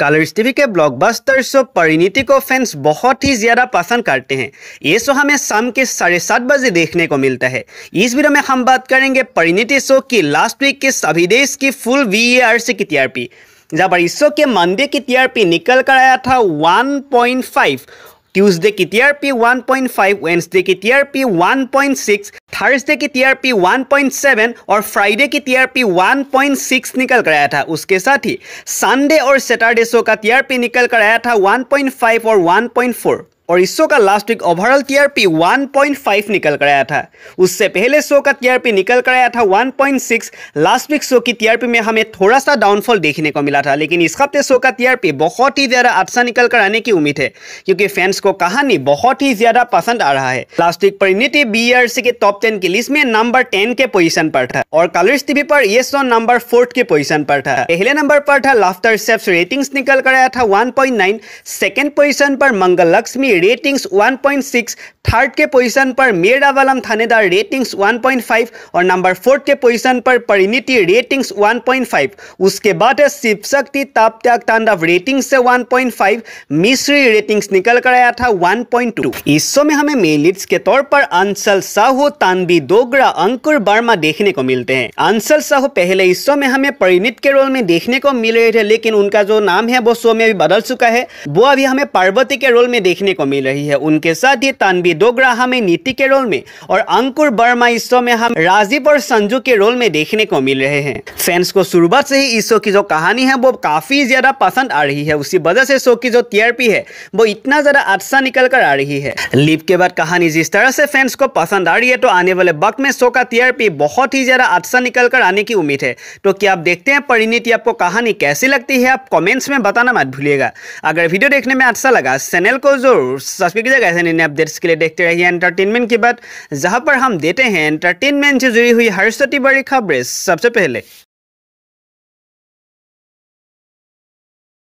colours TV के blockbuster show Parineeti को fans बहुत ही ज़्यादा पसंद करते हैं ये शो हमें शाम के साढ़े सात बजे देखने को मिलता है इस वीडियो में हम बात करेंगे परिणीति शो की लास्ट वीक के सभी देश की full V A R C की टीआरपी जहाँ पर इस शो के मंदिर की टीआरपी निकल कर आया था 1.5 ट्यूजडे की T R P one point five Wednesday की T R P one point six Thursday की T R P one point seven और फ्राइडे की T R P one point six निकल कर आया था उसके साथ ही संडे और सैटरडे शो का टी आर पी निकल कर आया था वन पॉइंट फाइव और वन पॉइंट फोर और इस शो का लास्ट वीक ओवरऑल टीआरपी 1.5 निकल कर आया था उससे पहले शो का टीआरपी निकल कर आया था 1.6 लास्ट वीक शो की टीआरपी में हमें थोड़ा सा डाउनफॉल देखने को मिला था लेकिन इस हफ्ते शो का टीआरपी बहुत ही ज़्यादा अच्छा निकल कर आने की उम्मीद है क्योंकि फैंस को कहानी बहुत ही ज़्यादा पसंद आ रहा है लास्ट वीक परिणति बी के टॉप टेन की लिस्ट में नंबर टेन के पोजिशन पर था और कलर्स टीवी पर ये शो नंबर फोर्थ के पोजिशन पर था पहले नंबर पर था लाफ्टर सेफ्स रेटिंग्स निकल कर आया था वन पॉइंट सेकेंड पोजिशन पर मंगल लक्ष्मी रेटिंग्स 1.6 थर्ड के पोजीशन पर मेरा वालम थानेदार रेटिंग्स 1.5 और नंबर फोर्थ के पोजीशन पर परिणीति रेटिंग्स 1.5 उसके बाद है शिव शक्ति ताप त्याग तांडव रेटिंग्स से 1.5 मिश्री रेटिंग्स निकल कर आया था वन 1.2 इस शो में हमें मेलिट्स के तौर पर अंसल साहू तानवी दोगरा अंकुर वर्मा देखने को मिलते हैं अंसल साहू पहले इस शो में हमें परिणित के रोल में देखने को मिल रहे थे लेकिन उनका जो नाम है वो शो में भी बदल चुका है वो अभी हमें पार्वती के रोल में देखने को को मिल रही है उनके साथ ही तानवी दोगरा हमें नीति के रोल में और अंकुर वर्मा इसरो में हम राजीव और संजू के रोल में देखने को मिल रहे हैं फैंस को शुरुआत से ही इस शो की जो कहानी है वो काफी ज्यादा पसंद आ रही है उसी वजह से शो की जो टीआरपी है वो इतना ज्यादा अच्छा निकल कर आ रही है लिप के बाद कहानी जिस तरह से फैंस को पसंद आ रही है तो आने वाले वक्त में शो का टीआरपी बहुत ही ज्यादा अच्छा निकल कर आने की उम्मीद है तो क्या आप देखते हैं परिणीति आपको कहानी कैसी लगती है आप कमेंट्स में बताना मत भूलिएगा अगर वीडियो देखने में अच्छा लगा चैनल को जरूर जरूर सब्सक्राइब कीजिएगा ऐसे नई अपडेट्स के लिए देखते रहिए एंटरटेनमेंट की बात जहाँ पर हम देते हैं एंटरटेनमेंट से जुड़ी हुई हर छोटी बड़ी खबरें सबसे पहले